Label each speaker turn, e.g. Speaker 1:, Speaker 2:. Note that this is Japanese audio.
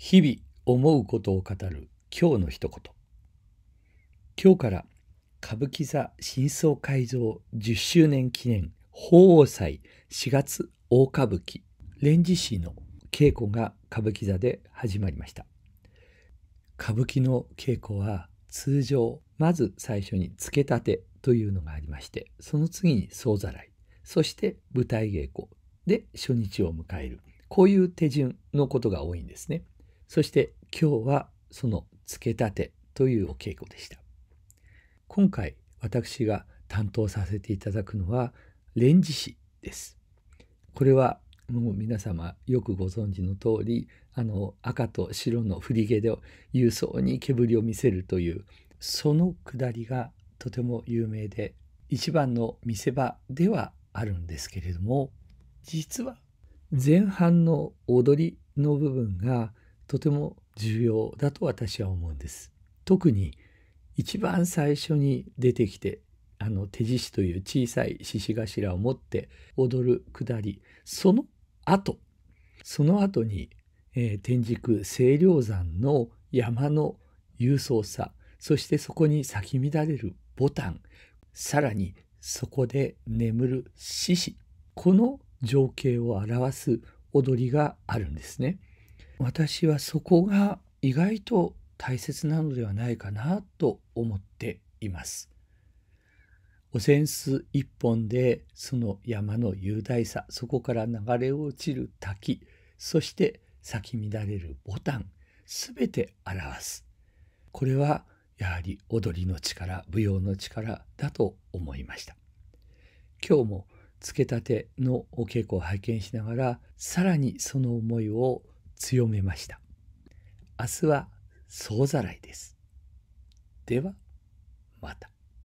Speaker 1: 日々思うことを語る今日の一言今日から歌舞伎座新装改造10周年記念法王祭4月大歌舞伎連獅子の稽古が歌舞伎座で始まりました歌舞伎の稽古は通常まず最初に付け立てというのがありましてその次に総ざらいそして舞台稽古で初日を迎えるこういう手順のことが多いんですね。そして今日はその付け立てというお稽古でした。今回私が担当させていただくのはレンジです。これはもう皆様よくご存知の通りあの赤と白の振り毛で勇壮に煙を見せるというそのくだりがとても有名で一番の見せ場ではあるんですけれども実は前半の踊りの部分がとても重要だと私は思うんです。特に一番最初に出てきてあの手獅子という小さい獅子頭を持って踊るくだりその後その後に、えー、天竺清涼山の山の勇壮さそしてそこに咲き乱れるボタンさらにそこで眠る獅子この情景を表す踊りがあるんですね。私はそこが意外と大切なのではないかなと思っています。お扇子一本でその山の雄大さそこから流れ落ちる滝そして咲き乱れるボタン全て表すこれはやはり踊りの力舞踊の力だと思いました今日もつけたてのお稽古を拝見しながらさらにその思いを強めました。明日は総ざらいです。では、また。